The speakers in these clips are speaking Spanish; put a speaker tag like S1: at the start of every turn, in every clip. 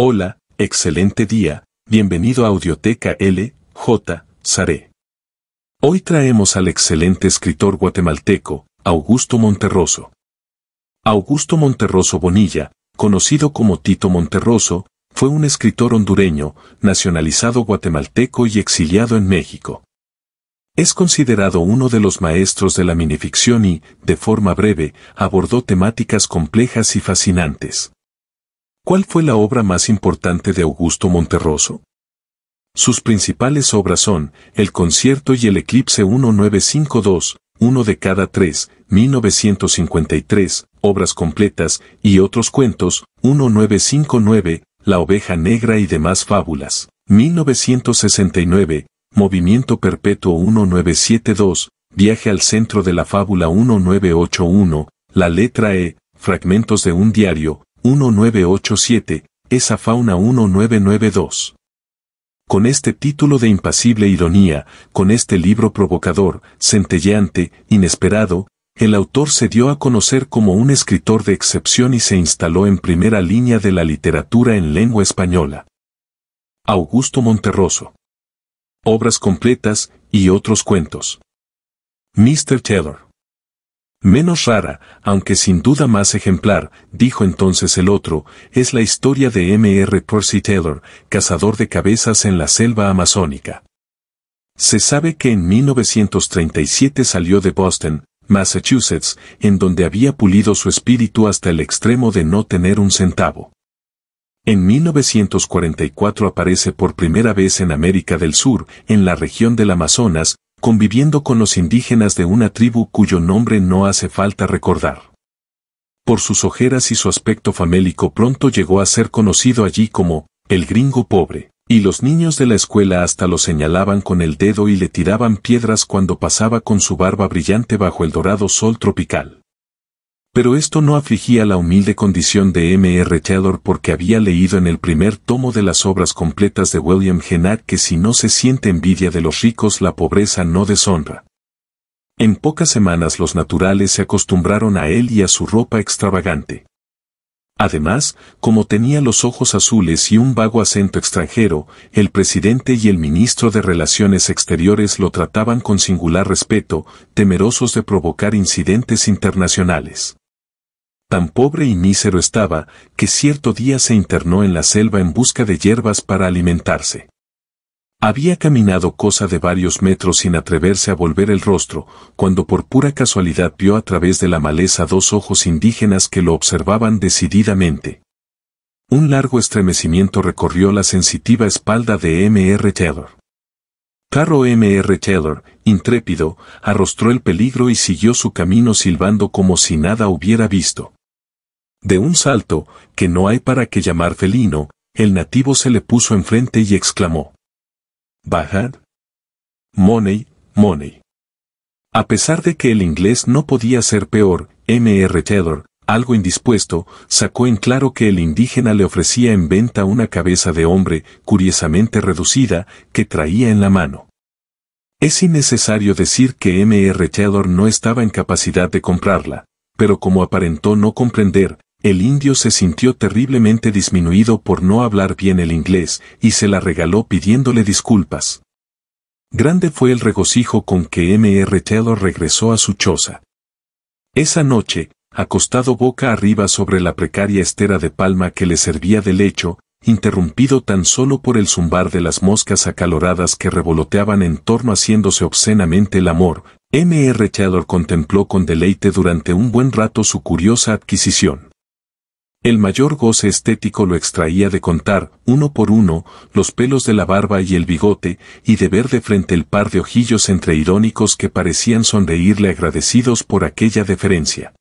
S1: Hola, excelente día, bienvenido a Audioteca L. J. Saré. Hoy traemos al excelente escritor guatemalteco, Augusto Monterroso. Augusto Monterroso Bonilla, conocido como Tito Monterroso, fue un escritor hondureño, nacionalizado guatemalteco y exiliado en México. Es considerado uno de los maestros de la minificción y, de forma breve, abordó temáticas complejas y fascinantes. ¿Cuál fue la obra más importante de Augusto Monterroso? Sus principales obras son El concierto y el eclipse 1952, uno de cada tres, 1953, obras completas, y otros cuentos, 1959, La oveja negra y demás fábulas, 1969, Movimiento perpetuo 1972, Viaje al centro de la fábula 1981, La letra E, Fragmentos de un diario, 1987, esa fauna 1992. Con este título de impasible ironía, con este libro provocador, centelleante, inesperado, el autor se dio a conocer como un escritor de excepción y se instaló en primera línea de la literatura en lengua española. Augusto Monterroso. Obras completas y otros cuentos. Mr. Taylor. Menos rara, aunque sin duda más ejemplar, dijo entonces el otro, es la historia de M.R. Percy Taylor, cazador de cabezas en la selva amazónica. Se sabe que en 1937 salió de Boston, Massachusetts, en donde había pulido su espíritu hasta el extremo de no tener un centavo. En 1944 aparece por primera vez en América del Sur, en la región del Amazonas, conviviendo con los indígenas de una tribu cuyo nombre no hace falta recordar. Por sus ojeras y su aspecto famélico pronto llegó a ser conocido allí como el gringo pobre, y los niños de la escuela hasta lo señalaban con el dedo y le tiraban piedras cuando pasaba con su barba brillante bajo el dorado sol tropical. Pero esto no afligía la humilde condición de M. R. Taylor porque había leído en el primer tomo de las obras completas de William Genat que si no se siente envidia de los ricos la pobreza no deshonra. En pocas semanas los naturales se acostumbraron a él y a su ropa extravagante. Además, como tenía los ojos azules y un vago acento extranjero, el presidente y el ministro de Relaciones Exteriores lo trataban con singular respeto, temerosos de provocar incidentes internacionales. Tan pobre y mísero estaba, que cierto día se internó en la selva en busca de hierbas para alimentarse. Había caminado cosa de varios metros sin atreverse a volver el rostro, cuando por pura casualidad vio a través de la maleza dos ojos indígenas que lo observaban decididamente. Un largo estremecimiento recorrió la sensitiva espalda de M.R. Taylor. Carro M.R. Taylor, intrépido, arrostró el peligro y siguió su camino silbando como si nada hubiera visto. De un salto, que no hay para qué llamar felino, el nativo se le puso enfrente y exclamó. Bajad. Money, money. A pesar de que el inglés no podía ser peor, M. R. Taylor, algo indispuesto, sacó en claro que el indígena le ofrecía en venta una cabeza de hombre, curiosamente reducida, que traía en la mano. Es innecesario decir que R. Taylor no estaba en capacidad de comprarla, pero como aparentó no comprender, el indio se sintió terriblemente disminuido por no hablar bien el inglés y se la regaló pidiéndole disculpas. Grande fue el regocijo con que R. Taylor regresó a su choza. Esa noche, acostado boca arriba sobre la precaria estera de palma que le servía de lecho, interrumpido tan solo por el zumbar de las moscas acaloradas que revoloteaban en torno haciéndose obscenamente el amor, R. Taylor contempló con deleite durante un buen rato su curiosa adquisición. El mayor goce estético lo extraía de contar, uno por uno, los pelos de la barba y el bigote, y de ver de frente el par de ojillos entre irónicos que parecían sonreírle agradecidos por aquella deferencia.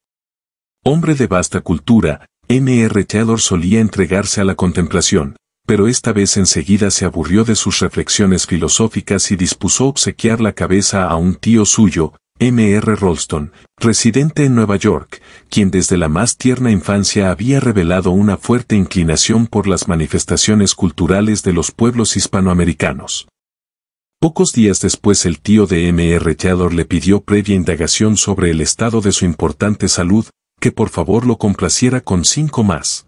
S1: Hombre de vasta cultura, R. Chador solía entregarse a la contemplación, pero esta vez enseguida se aburrió de sus reflexiones filosóficas y dispuso obsequiar la cabeza a un tío suyo, M.R. Rolston, residente en Nueva York, quien desde la más tierna infancia había revelado una fuerte inclinación por las manifestaciones culturales de los pueblos hispanoamericanos. Pocos días después el tío de M.R. Chador le pidió previa indagación sobre el estado de su importante salud, que por favor lo complaciera con cinco más.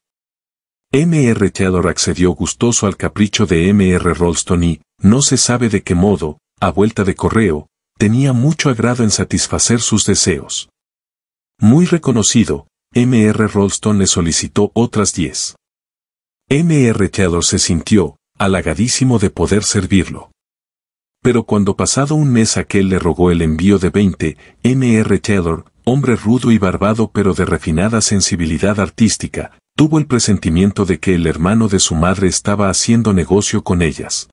S1: M.R. Chador accedió gustoso al capricho de M.R. Rolston y, no se sabe de qué modo, a vuelta de correo, tenía mucho agrado en satisfacer sus deseos. Muy reconocido, R. Rolston le solicitó otras diez. R. Taylor se sintió, halagadísimo de poder servirlo. Pero cuando pasado un mes aquel le rogó el envío de 20, R. Taylor, hombre rudo y barbado pero de refinada sensibilidad artística, tuvo el presentimiento de que el hermano de su madre estaba haciendo negocio con ellas.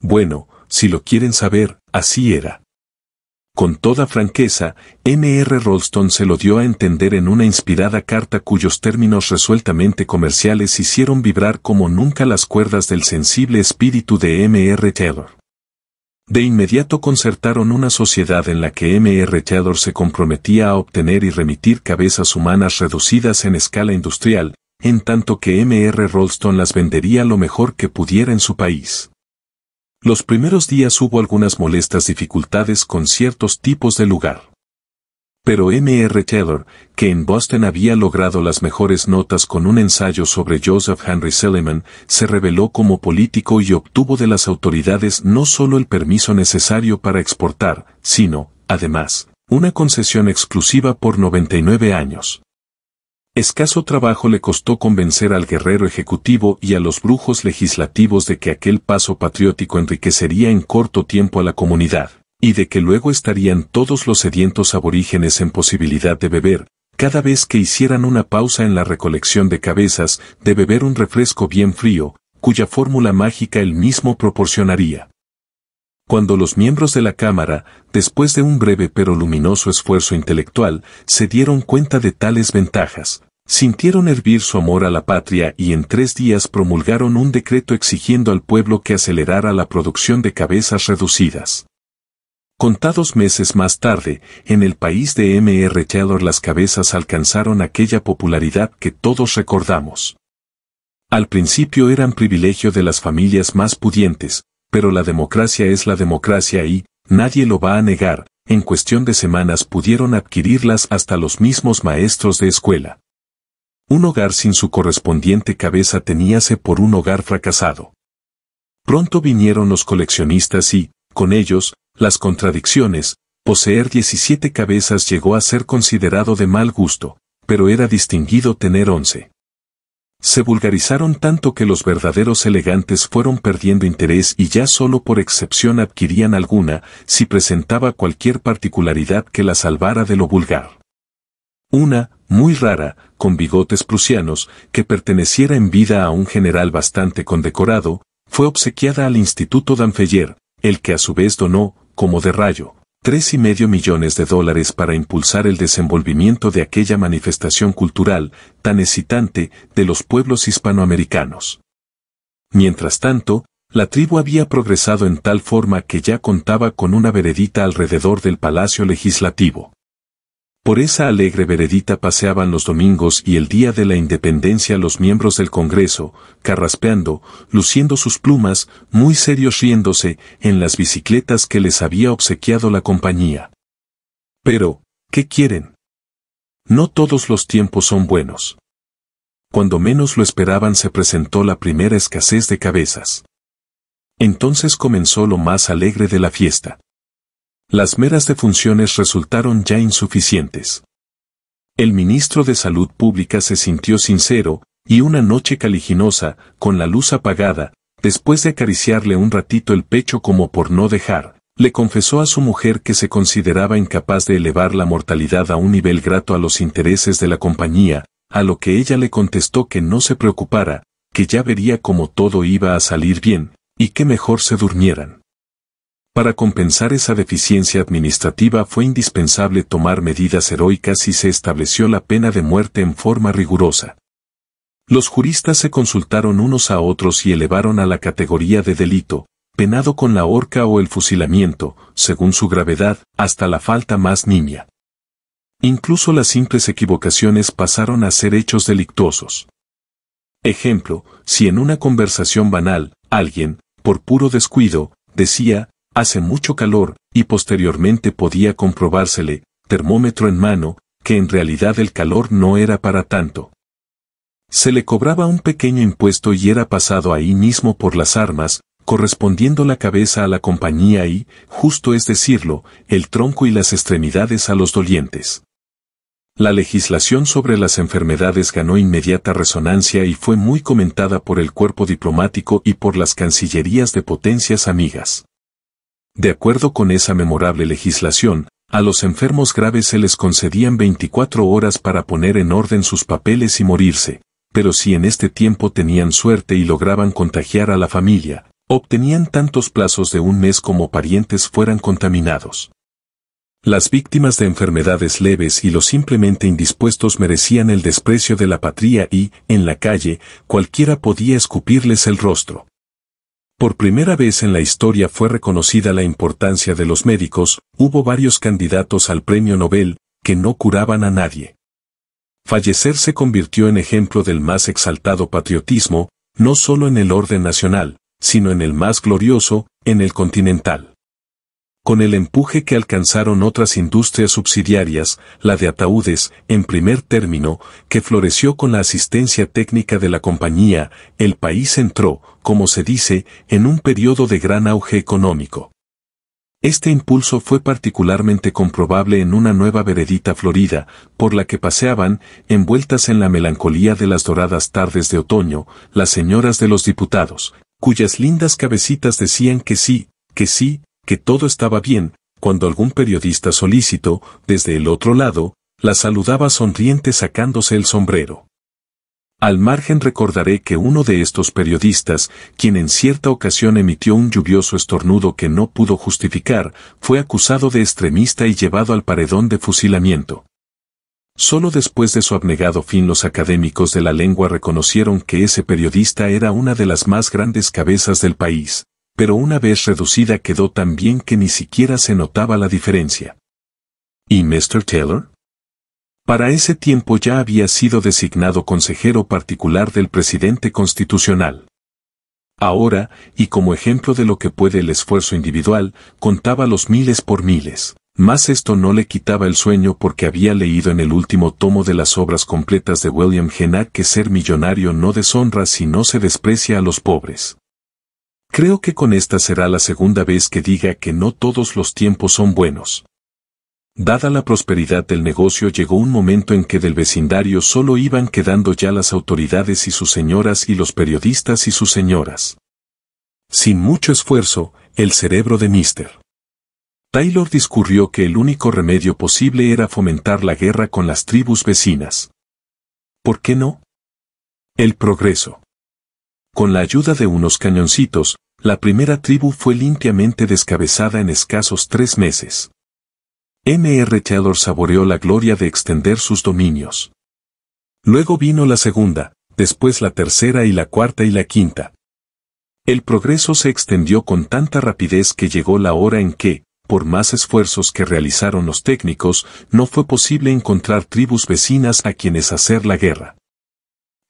S1: Bueno, si lo quieren saber, así era. Con toda franqueza, M. R. Rolston se lo dio a entender en una inspirada carta cuyos términos resueltamente comerciales hicieron vibrar como nunca las cuerdas del sensible espíritu de M. R. Taylor. De inmediato concertaron una sociedad en la que M. R. Taylor se comprometía a obtener y remitir cabezas humanas reducidas en escala industrial, en tanto que M. R. Rolston las vendería lo mejor que pudiera en su país. Los primeros días hubo algunas molestas dificultades con ciertos tipos de lugar. Pero M.R. Taylor, que en Boston había logrado las mejores notas con un ensayo sobre Joseph Henry Sullivan, se reveló como político y obtuvo de las autoridades no solo el permiso necesario para exportar, sino, además, una concesión exclusiva por 99 años. Escaso trabajo le costó convencer al guerrero ejecutivo y a los brujos legislativos de que aquel paso patriótico enriquecería en corto tiempo a la comunidad, y de que luego estarían todos los sedientos aborígenes en posibilidad de beber, cada vez que hicieran una pausa en la recolección de cabezas, de beber un refresco bien frío, cuya fórmula mágica él mismo proporcionaría cuando los miembros de la Cámara, después de un breve pero luminoso esfuerzo intelectual, se dieron cuenta de tales ventajas, sintieron hervir su amor a la patria y en tres días promulgaron un decreto exigiendo al pueblo que acelerara la producción de cabezas reducidas. Contados meses más tarde, en el país de M.R. Taylor las cabezas alcanzaron aquella popularidad que todos recordamos. Al principio eran privilegio de las familias más pudientes, pero la democracia es la democracia y, nadie lo va a negar, en cuestión de semanas pudieron adquirirlas hasta los mismos maestros de escuela. Un hogar sin su correspondiente cabeza teníase por un hogar fracasado. Pronto vinieron los coleccionistas y, con ellos, las contradicciones, poseer 17 cabezas llegó a ser considerado de mal gusto, pero era distinguido tener 11 se vulgarizaron tanto que los verdaderos elegantes fueron perdiendo interés y ya solo por excepción adquirían alguna si presentaba cualquier particularidad que la salvara de lo vulgar. Una, muy rara, con bigotes prusianos, que perteneciera en vida a un general bastante condecorado, fue obsequiada al Instituto Danfeller, el que a su vez donó, como de rayo, tres y medio millones de dólares para impulsar el desenvolvimiento de aquella manifestación cultural tan excitante de los pueblos hispanoamericanos. Mientras tanto, la tribu había progresado en tal forma que ya contaba con una veredita alrededor del Palacio Legislativo. Por esa alegre veredita paseaban los domingos y el día de la independencia los miembros del Congreso, carraspeando, luciendo sus plumas, muy serios riéndose, en las bicicletas que les había obsequiado la compañía. Pero, ¿qué quieren? No todos los tiempos son buenos. Cuando menos lo esperaban se presentó la primera escasez de cabezas. Entonces comenzó lo más alegre de la fiesta. Las meras defunciones resultaron ya insuficientes. El ministro de Salud Pública se sintió sincero, y una noche caliginosa, con la luz apagada, después de acariciarle un ratito el pecho como por no dejar, le confesó a su mujer que se consideraba incapaz de elevar la mortalidad a un nivel grato a los intereses de la compañía, a lo que ella le contestó que no se preocupara, que ya vería cómo todo iba a salir bien, y que mejor se durmieran. Para compensar esa deficiencia administrativa fue indispensable tomar medidas heroicas y se estableció la pena de muerte en forma rigurosa. Los juristas se consultaron unos a otros y elevaron a la categoría de delito, penado con la horca o el fusilamiento, según su gravedad, hasta la falta más niña. Incluso las simples equivocaciones pasaron a ser hechos delictuosos. Ejemplo, si en una conversación banal, alguien, por puro descuido, decía, Hace mucho calor, y posteriormente podía comprobársele, termómetro en mano, que en realidad el calor no era para tanto. Se le cobraba un pequeño impuesto y era pasado ahí mismo por las armas, correspondiendo la cabeza a la compañía y, justo es decirlo, el tronco y las extremidades a los dolientes. La legislación sobre las enfermedades ganó inmediata resonancia y fue muy comentada por el cuerpo diplomático y por las cancillerías de potencias amigas. De acuerdo con esa memorable legislación, a los enfermos graves se les concedían 24 horas para poner en orden sus papeles y morirse, pero si en este tiempo tenían suerte y lograban contagiar a la familia, obtenían tantos plazos de un mes como parientes fueran contaminados. Las víctimas de enfermedades leves y los simplemente indispuestos merecían el desprecio de la patria y, en la calle, cualquiera podía escupirles el rostro. Por primera vez en la historia fue reconocida la importancia de los médicos, hubo varios candidatos al premio Nobel, que no curaban a nadie. Fallecer se convirtió en ejemplo del más exaltado patriotismo, no solo en el orden nacional, sino en el más glorioso, en el continental. Con el empuje que alcanzaron otras industrias subsidiarias, la de ataúdes, en primer término, que floreció con la asistencia técnica de la compañía, el país entró, como se dice, en un periodo de gran auge económico. Este impulso fue particularmente comprobable en una nueva veredita florida, por la que paseaban, envueltas en la melancolía de las doradas tardes de otoño, las señoras de los diputados, cuyas lindas cabecitas decían que sí, que sí, que todo estaba bien, cuando algún periodista solícito, desde el otro lado, la saludaba sonriente sacándose el sombrero. Al margen recordaré que uno de estos periodistas, quien en cierta ocasión emitió un lluvioso estornudo que no pudo justificar, fue acusado de extremista y llevado al paredón de fusilamiento. Solo después de su abnegado fin los académicos de la lengua reconocieron que ese periodista era una de las más grandes cabezas del país pero una vez reducida quedó tan bien que ni siquiera se notaba la diferencia. ¿Y Mr. Taylor? Para ese tiempo ya había sido designado consejero particular del presidente constitucional. Ahora, y como ejemplo de lo que puede el esfuerzo individual, contaba los miles por miles. Más esto no le quitaba el sueño porque había leído en el último tomo de las obras completas de William Hennard que ser millonario no deshonra si no se desprecia a los pobres. Creo que con esta será la segunda vez que diga que no todos los tiempos son buenos. Dada la prosperidad del negocio llegó un momento en que del vecindario solo iban quedando ya las autoridades y sus señoras y los periodistas y sus señoras. Sin mucho esfuerzo, el cerebro de Mr. Taylor discurrió que el único remedio posible era fomentar la guerra con las tribus vecinas. ¿Por qué no? El progreso. Con la ayuda de unos cañoncitos, la primera tribu fue limpiamente descabezada en escasos tres meses. M.R. Taylor saboreó la gloria de extender sus dominios. Luego vino la segunda, después la tercera y la cuarta y la quinta. El progreso se extendió con tanta rapidez que llegó la hora en que, por más esfuerzos que realizaron los técnicos, no fue posible encontrar tribus vecinas a quienes hacer la guerra.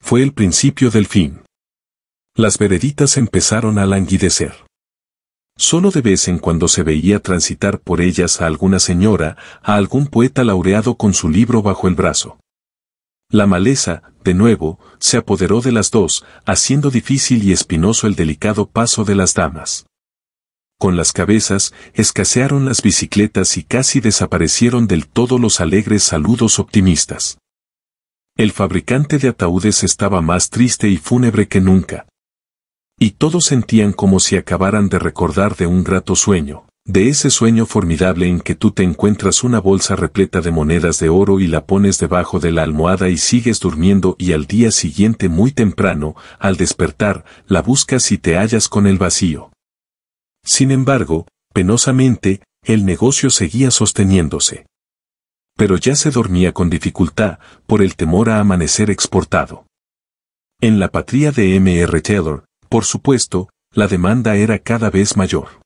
S1: Fue el principio del fin. Las vereditas empezaron a languidecer. Solo de vez en cuando se veía transitar por ellas a alguna señora, a algún poeta laureado con su libro bajo el brazo. La maleza, de nuevo, se apoderó de las dos, haciendo difícil y espinoso el delicado paso de las damas. Con las cabezas, escasearon las bicicletas y casi desaparecieron del todo los alegres saludos optimistas. El fabricante de ataúdes estaba más triste y fúnebre que nunca y todos sentían como si acabaran de recordar de un grato sueño, de ese sueño formidable en que tú te encuentras una bolsa repleta de monedas de oro y la pones debajo de la almohada y sigues durmiendo y al día siguiente muy temprano, al despertar, la buscas y te hallas con el vacío. Sin embargo, penosamente, el negocio seguía sosteniéndose. Pero ya se dormía con dificultad, por el temor a amanecer exportado. En la patria de R. Taylor, por supuesto, la demanda era cada vez mayor.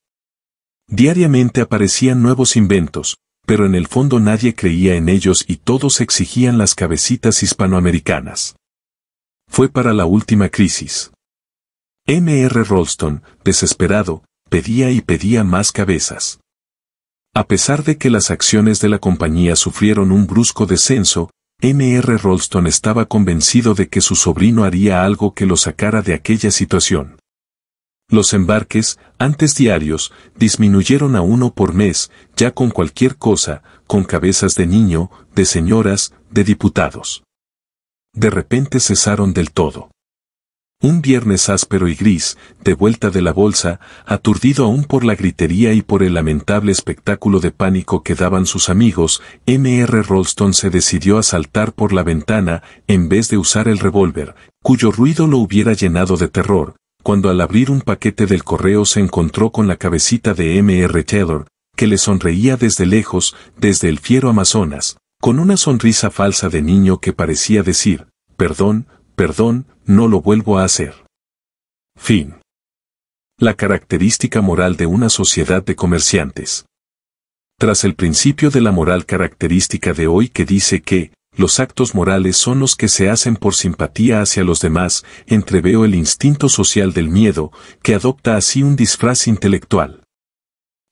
S1: Diariamente aparecían nuevos inventos, pero en el fondo nadie creía en ellos y todos exigían las cabecitas hispanoamericanas. Fue para la última crisis. M.R. Rolston, desesperado, pedía y pedía más cabezas. A pesar de que las acciones de la compañía sufrieron un brusco descenso, R. Rolston estaba convencido de que su sobrino haría algo que lo sacara de aquella situación. Los embarques, antes diarios, disminuyeron a uno por mes, ya con cualquier cosa, con cabezas de niño, de señoras, de diputados. De repente cesaron del todo. Un viernes áspero y gris, de vuelta de la bolsa, aturdido aún por la gritería y por el lamentable espectáculo de pánico que daban sus amigos, M.R. Rolston se decidió a saltar por la ventana en vez de usar el revólver, cuyo ruido lo hubiera llenado de terror, cuando al abrir un paquete del correo se encontró con la cabecita de R. Taylor, que le sonreía desde lejos, desde el fiero Amazonas, con una sonrisa falsa de niño que parecía decir, perdón, perdón, no lo vuelvo a hacer. Fin. La característica moral de una sociedad de comerciantes. Tras el principio de la moral característica de hoy que dice que, los actos morales son los que se hacen por simpatía hacia los demás, entreveo el instinto social del miedo, que adopta así un disfraz intelectual.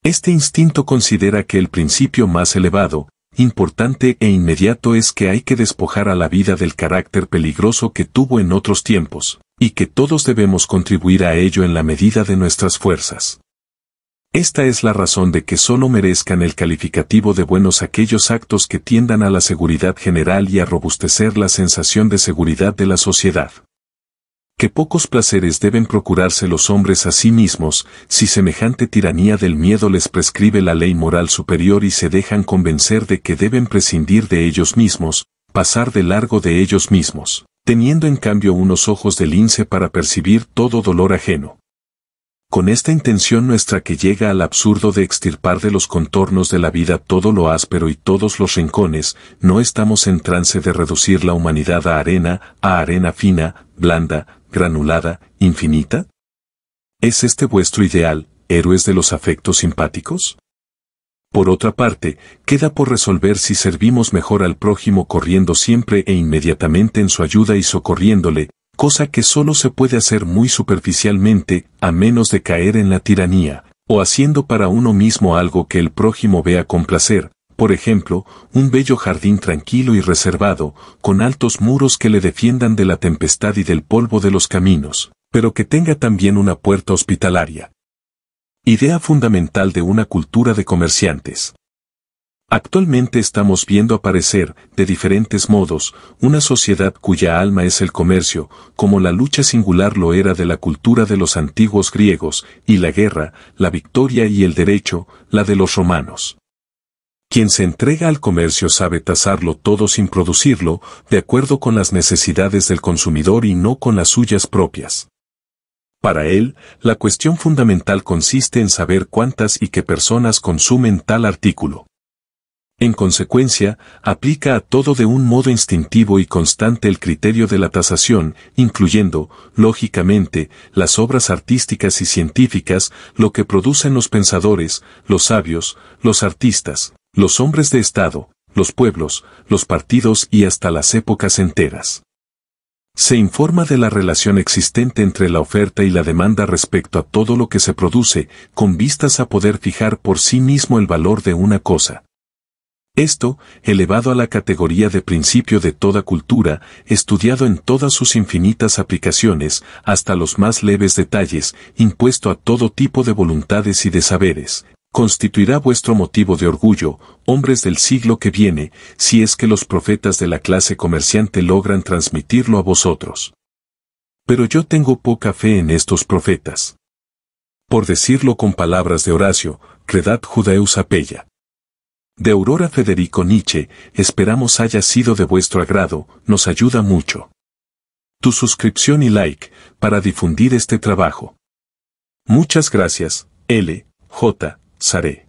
S1: Este instinto considera que el principio más elevado, importante e inmediato es que hay que despojar a la vida del carácter peligroso que tuvo en otros tiempos, y que todos debemos contribuir a ello en la medida de nuestras fuerzas. Esta es la razón de que solo merezcan el calificativo de buenos aquellos actos que tiendan a la seguridad general y a robustecer la sensación de seguridad de la sociedad que pocos placeres deben procurarse los hombres a sí mismos, si semejante tiranía del miedo les prescribe la ley moral superior y se dejan convencer de que deben prescindir de ellos mismos, pasar de largo de ellos mismos, teniendo en cambio unos ojos de lince para percibir todo dolor ajeno. Con esta intención nuestra que llega al absurdo de extirpar de los contornos de la vida todo lo áspero y todos los rincones, no estamos en trance de reducir la humanidad a arena, a arena fina, blanda, granulada, infinita? ¿Es este vuestro ideal, héroes de los afectos simpáticos? Por otra parte, queda por resolver si servimos mejor al prójimo corriendo siempre e inmediatamente en su ayuda y socorriéndole, cosa que solo se puede hacer muy superficialmente, a menos de caer en la tiranía, o haciendo para uno mismo algo que el prójimo vea con placer, por ejemplo, un bello jardín tranquilo y reservado, con altos muros que le defiendan de la tempestad y del polvo de los caminos, pero que tenga también una puerta hospitalaria. Idea fundamental de una cultura de comerciantes. Actualmente estamos viendo aparecer, de diferentes modos, una sociedad cuya alma es el comercio, como la lucha singular lo era de la cultura de los antiguos griegos, y la guerra, la victoria y el derecho, la de los romanos. Quien se entrega al comercio sabe tasarlo todo sin producirlo, de acuerdo con las necesidades del consumidor y no con las suyas propias. Para él, la cuestión fundamental consiste en saber cuántas y qué personas consumen tal artículo. En consecuencia, aplica a todo de un modo instintivo y constante el criterio de la tasación, incluyendo, lógicamente, las obras artísticas y científicas, lo que producen los pensadores, los sabios, los artistas los hombres de Estado, los pueblos, los partidos y hasta las épocas enteras. Se informa de la relación existente entre la oferta y la demanda respecto a todo lo que se produce, con vistas a poder fijar por sí mismo el valor de una cosa. Esto, elevado a la categoría de principio de toda cultura, estudiado en todas sus infinitas aplicaciones, hasta los más leves detalles, impuesto a todo tipo de voluntades y de saberes, constituirá vuestro motivo de orgullo, hombres del siglo que viene, si es que los profetas de la clase comerciante logran transmitirlo a vosotros. Pero yo tengo poca fe en estos profetas. Por decirlo con palabras de Horacio, Credat Judaeus Apella. De Aurora Federico Nietzsche, esperamos haya sido de vuestro agrado, nos ayuda mucho. Tu suscripción y like, para difundir este trabajo. Muchas gracias, L. J. sare